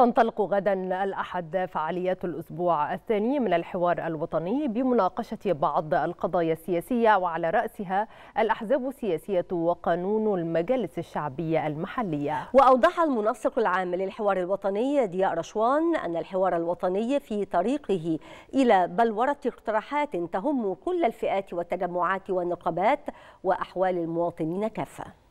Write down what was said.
تنطلق غدا الأحد فعاليات الأسبوع الثاني من الحوار الوطني بمناقشة بعض القضايا السياسية وعلى رأسها الأحزاب السياسية وقانون المجالس الشعبية المحلية وأوضح المنسق العام للحوار الوطني ضياء رشوان أن الحوار الوطني في طريقه إلى بلورة اقتراحات تهم كل الفئات والتجمعات والنقابات وأحوال المواطنين كافة